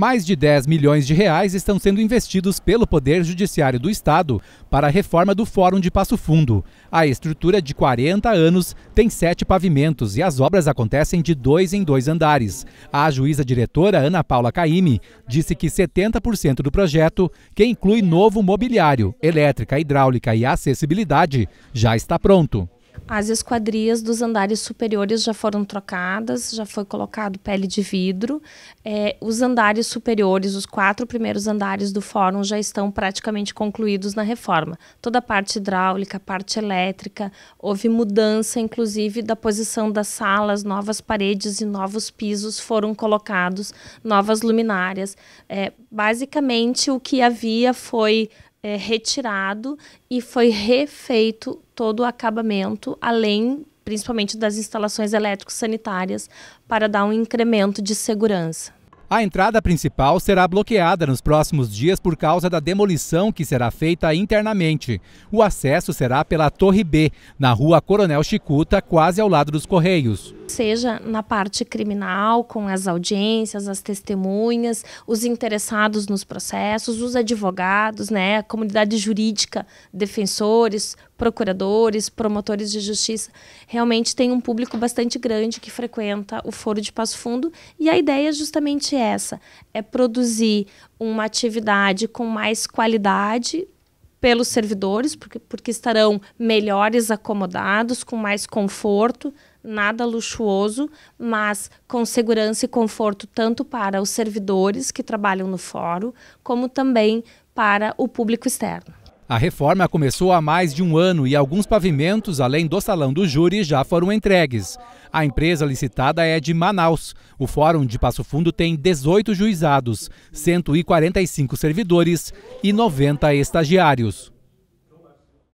Mais de 10 milhões de reais estão sendo investidos pelo Poder Judiciário do Estado para a reforma do Fórum de Passo Fundo. A estrutura de 40 anos tem sete pavimentos e as obras acontecem de dois em dois andares. A juíza diretora Ana Paula Caime disse que 70% do projeto, que inclui novo mobiliário, elétrica, hidráulica e acessibilidade, já está pronto. As esquadrias dos andares superiores já foram trocadas, já foi colocado pele de vidro. É, os andares superiores, os quatro primeiros andares do fórum, já estão praticamente concluídos na reforma. Toda a parte hidráulica, parte elétrica, houve mudança, inclusive, da posição das salas, novas paredes e novos pisos foram colocados, novas luminárias. É, basicamente, o que havia foi é, retirado e foi refeito todo o acabamento, além principalmente das instalações elétrico-sanitárias, para dar um incremento de segurança. A entrada principal será bloqueada nos próximos dias por causa da demolição que será feita internamente. O acesso será pela Torre B, na rua Coronel Chicuta, quase ao lado dos Correios. Seja na parte criminal, com as audiências, as testemunhas, os interessados nos processos, os advogados, né, a comunidade jurídica, defensores, procuradores, promotores de justiça, realmente tem um público bastante grande que frequenta o Foro de Passo Fundo e a ideia é justamente essa, é produzir uma atividade com mais qualidade pelos servidores, porque, porque estarão melhores acomodados, com mais conforto, nada luxuoso, mas com segurança e conforto tanto para os servidores que trabalham no fórum, como também para o público externo. A reforma começou há mais de um ano e alguns pavimentos, além do salão do júri, já foram entregues. A empresa licitada é de Manaus. O Fórum de Passo Fundo tem 18 juizados, 145 servidores e 90 estagiários.